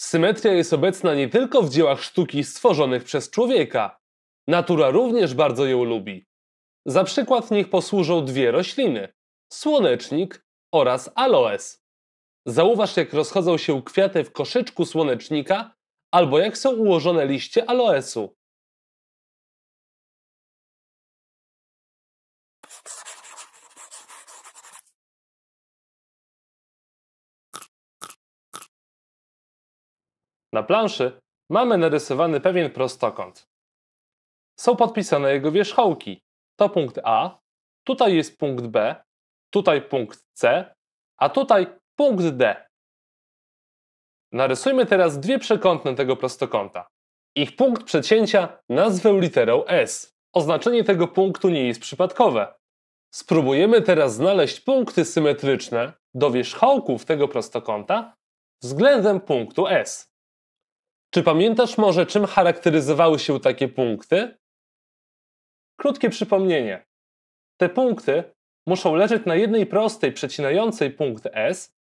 Symetria jest obecna nie tylko w dziełach sztuki stworzonych przez człowieka. Natura również bardzo ją lubi. Za przykład niech posłużą dwie rośliny: słonecznik oraz aloes. Zauważ, jak rozchodzą się kwiaty w koszyczku słonecznika albo jak są ułożone liście aloesu. Na planszy mamy narysowany pewien prostokąt. Są podpisane jego wierzchołki. To punkt A, tutaj jest punkt B, tutaj punkt C, a tutaj punkt D. Narysujmy teraz dwie przekątne tego prostokąta. Ich punkt przecięcia nazwę literą S. Oznaczenie tego punktu nie jest przypadkowe. Spróbujemy teraz znaleźć punkty symetryczne do wierzchołków tego prostokąta względem punktu S. Czy pamiętasz może, czym charakteryzowały się takie punkty? Krótkie przypomnienie. Te punkty muszą leżeć na jednej prostej przecinającej punkt S,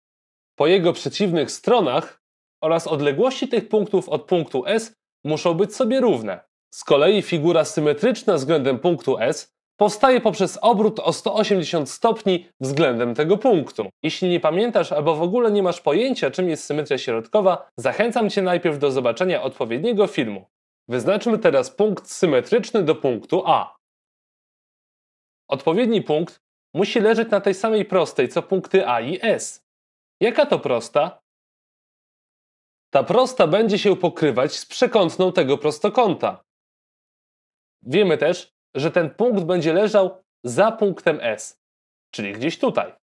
po jego przeciwnych stronach oraz odległości tych punktów od punktu S muszą być sobie równe. Z kolei figura symetryczna względem punktu S powstaje poprzez obrót o 180 stopni względem tego punktu. Jeśli nie pamiętasz albo w ogóle nie masz pojęcia, czym jest symetria środkowa, zachęcam Cię najpierw do zobaczenia odpowiedniego filmu. Wyznaczmy teraz punkt symetryczny do punktu A. Odpowiedni punkt musi leżeć na tej samej prostej co punkty A i S. Jaka to prosta? Ta prosta będzie się pokrywać z przekątną tego prostokąta. Wiemy też, że ten punkt będzie leżał za punktem S, czyli gdzieś tutaj.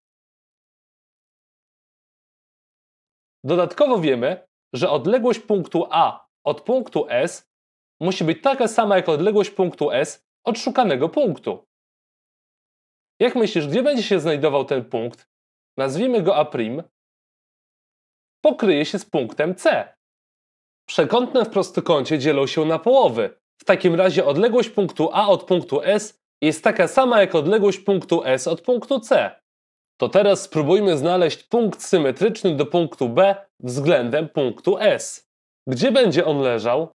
Dodatkowo wiemy, że odległość punktu A od punktu S musi być taka sama jak odległość punktu S od szukanego punktu. Jak myślisz, gdzie będzie się znajdował ten punkt? Nazwijmy go A'. Pokryje się z punktem C. Przekątne w prostokącie dzielą się na połowy, w takim razie odległość punktu A od punktu S jest taka sama jak odległość punktu S od punktu C. To teraz spróbujmy znaleźć punkt symetryczny do punktu B względem punktu S. Gdzie będzie on leżał?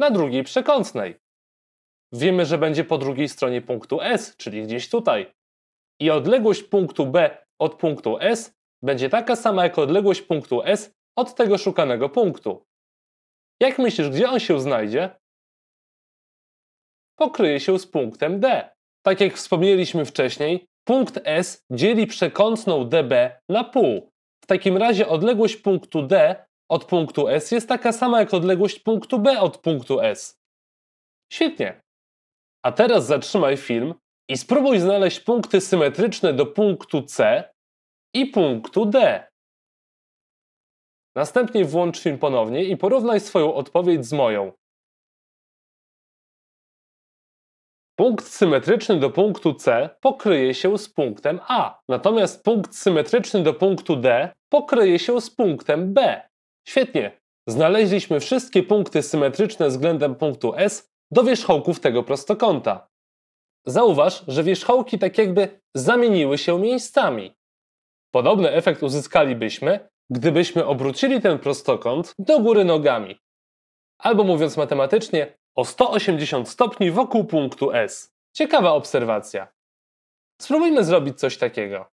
Na drugiej przekątnej. Wiemy, że będzie po drugiej stronie punktu S, czyli gdzieś tutaj. I odległość punktu B od punktu S będzie taka sama jak odległość punktu S od tego szukanego punktu. Jak myślisz, gdzie on się znajdzie? Pokryje się z punktem D. Tak jak wspomnieliśmy wcześniej, punkt S dzieli przekątną DB na pół. W takim razie odległość punktu D od punktu S jest taka sama jak odległość punktu B od punktu S. Świetnie. A teraz zatrzymaj film i spróbuj znaleźć punkty symetryczne do punktu C i punktu D. Następnie włącz film ponownie i porównaj swoją odpowiedź z moją. Punkt symetryczny do punktu C pokryje się z punktem A, natomiast punkt symetryczny do punktu D pokryje się z punktem B. Świetnie! Znaleźliśmy wszystkie punkty symetryczne względem punktu S do wierzchołków tego prostokąta. Zauważ, że wierzchołki tak jakby zamieniły się miejscami. Podobny efekt uzyskalibyśmy, gdybyśmy obrócili ten prostokąt do góry nogami. Albo mówiąc matematycznie, o 180 stopni wokół punktu S. Ciekawa obserwacja. Spróbujmy zrobić coś takiego.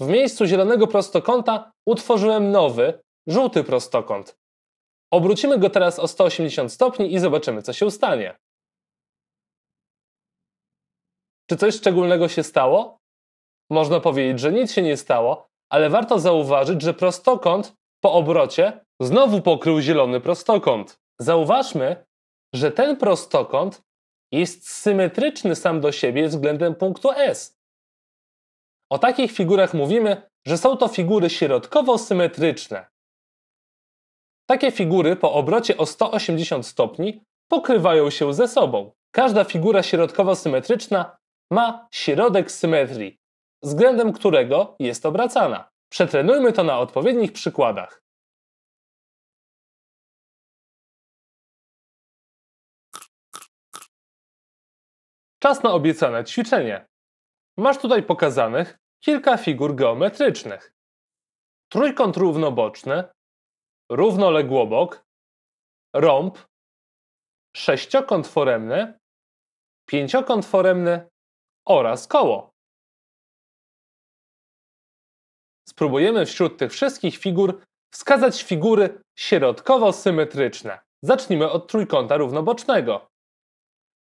W miejscu zielonego prostokąta utworzyłem nowy, żółty prostokąt. Obrócimy go teraz o 180 stopni i zobaczymy, co się stanie. Czy coś szczególnego się stało? Można powiedzieć, że nic się nie stało, ale warto zauważyć, że prostokąt po obrocie znowu pokrył zielony prostokąt. Zauważmy, że ten prostokąt jest symetryczny sam do siebie względem punktu S. O takich figurach mówimy, że są to figury środkowo-symetryczne. Takie figury po obrocie o 180 stopni pokrywają się ze sobą. Każda figura środkowo-symetryczna ma środek symetrii, względem którego jest obracana. Przetrenujmy to na odpowiednich przykładach. Czas na obiecane ćwiczenie. Masz tutaj pokazanych kilka figur geometrycznych. Trójkąt równoboczny, równoległobok, rąb, sześciokąt foremny, pięciokąt foremny oraz koło. spróbujemy wśród tych wszystkich figur wskazać figury środkowo-symetryczne. Zacznijmy od trójkąta równobocznego.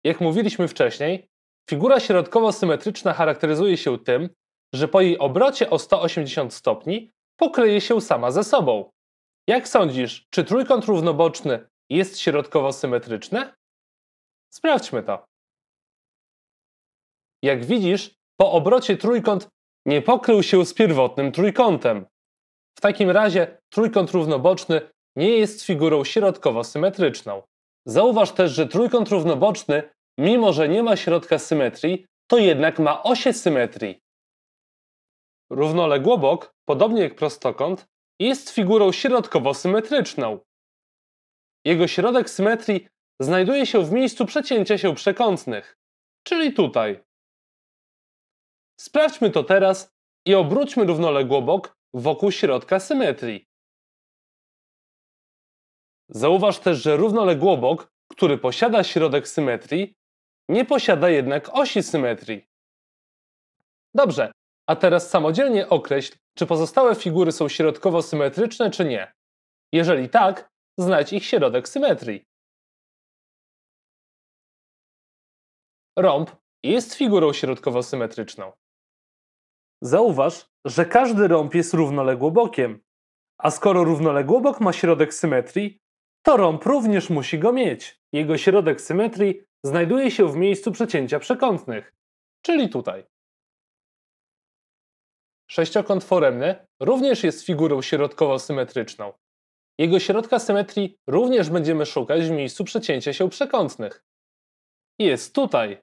Jak mówiliśmy wcześniej, figura środkowo-symetryczna charakteryzuje się tym, że po jej obrocie o 180 stopni pokryje się sama ze sobą. Jak sądzisz, czy trójkąt równoboczny jest środkowo-symetryczny? Sprawdźmy to. Jak widzisz, po obrocie trójkąt nie pokrył się z pierwotnym trójkątem. W takim razie trójkąt równoboczny nie jest figurą środkowo-symetryczną. Zauważ też, że trójkąt równoboczny, mimo że nie ma środka symetrii, to jednak ma osie symetrii. Równoległobok, podobnie jak prostokąt, jest figurą środkowo-symetryczną. Jego środek symetrii znajduje się w miejscu przecięcia się przekątnych, czyli tutaj. Sprawdźmy to teraz i obróćmy równoległo bok wokół środka symetrii. Zauważ też, że równoległobok, który posiada środek symetrii, nie posiada jednak osi symetrii. Dobrze, a teraz samodzielnie określ, czy pozostałe figury są środkowo symetryczne, czy nie. Jeżeli tak, znajdź ich środek symetrii. Rąb jest figurą środkowo symetryczną. Zauważ, że każdy rąb jest równoległobokiem, a skoro równoległobok ma środek symetrii, to rąb również musi go mieć. Jego środek symetrii znajduje się w miejscu przecięcia przekątnych, czyli tutaj. Sześciokąt foremny również jest figurą środkowo-symetryczną. Jego środka symetrii również będziemy szukać w miejscu przecięcia się przekątnych. Jest tutaj.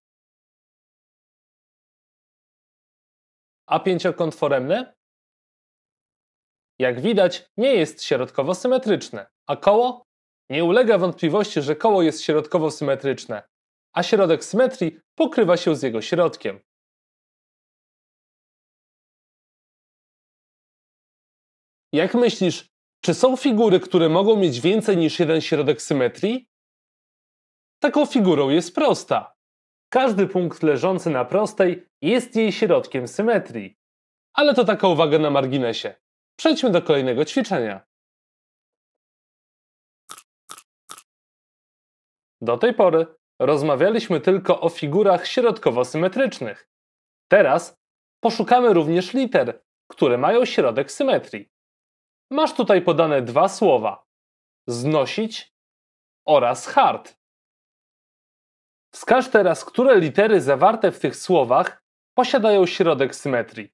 a foremny? jak widać, nie jest środkowo symetryczne, a koło? Nie ulega wątpliwości, że koło jest środkowo symetryczne, a środek symetrii pokrywa się z jego środkiem. Jak myślisz, czy są figury, które mogą mieć więcej niż jeden środek symetrii? Taką figurą jest prosta. Każdy punkt leżący na prostej jest jej środkiem symetrii. Ale to taka uwaga na marginesie. Przejdźmy do kolejnego ćwiczenia. Do tej pory rozmawialiśmy tylko o figurach środkowo-symetrycznych. Teraz poszukamy również liter, które mają środek symetrii. Masz tutaj podane dwa słowa: znosić oraz hard. Wskaż teraz, które litery zawarte w tych słowach posiadają środek symetrii.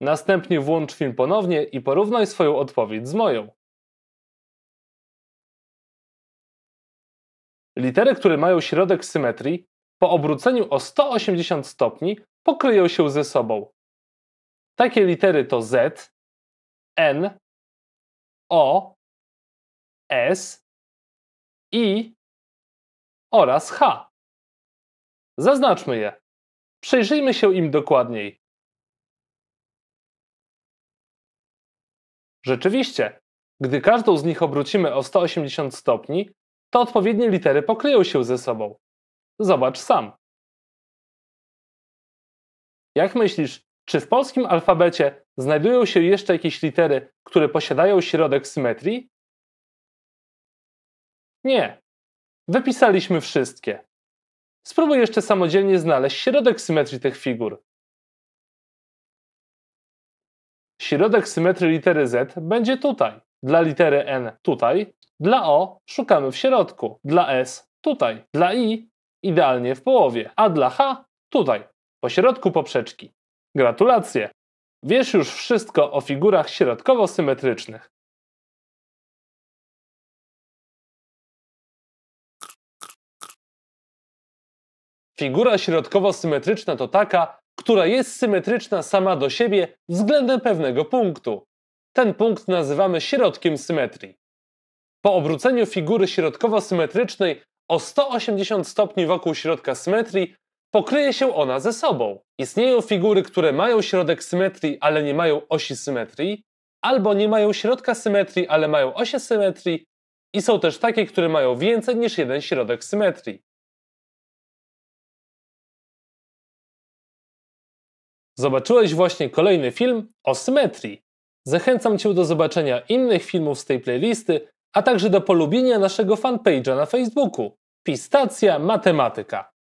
Następnie włącz film ponownie i porównaj swoją odpowiedź z moją. Litery, które mają środek symetrii, po obróceniu o 180 stopni pokryją się ze sobą. Takie litery to Z, N, O, S, I oraz H. Zaznaczmy je. Przyjrzyjmy się im dokładniej. Rzeczywiście, gdy każdą z nich obrócimy o 180 stopni, to odpowiednie litery pokryją się ze sobą. Zobacz sam. Jak myślisz, czy w polskim alfabecie znajdują się jeszcze jakieś litery, które posiadają środek symetrii? Nie. Wypisaliśmy wszystkie. Spróbuj jeszcze samodzielnie znaleźć środek symetrii tych figur. Środek symetrii litery Z będzie tutaj, dla litery N tutaj, dla O szukamy w środku, dla S tutaj, dla I idealnie w połowie, a dla H tutaj, po środku poprzeczki. Gratulacje! Wiesz już wszystko o figurach środkowo-symetrycznych. Figura środkowo-symetryczna to taka, która jest symetryczna sama do siebie względem pewnego punktu. Ten punkt nazywamy środkiem symetrii. Po obróceniu figury środkowo-symetrycznej o 180 stopni wokół środka symetrii pokryje się ona ze sobą. Istnieją figury, które mają środek symetrii, ale nie mają osi symetrii, albo nie mają środka symetrii, ale mają osie symetrii i są też takie, które mają więcej niż jeden środek symetrii. Zobaczyłeś właśnie kolejny film o symetrii. Zachęcam Cię do zobaczenia innych filmów z tej playlisty, a także do polubienia naszego fanpage'a na Facebooku. Pistacja Matematyka.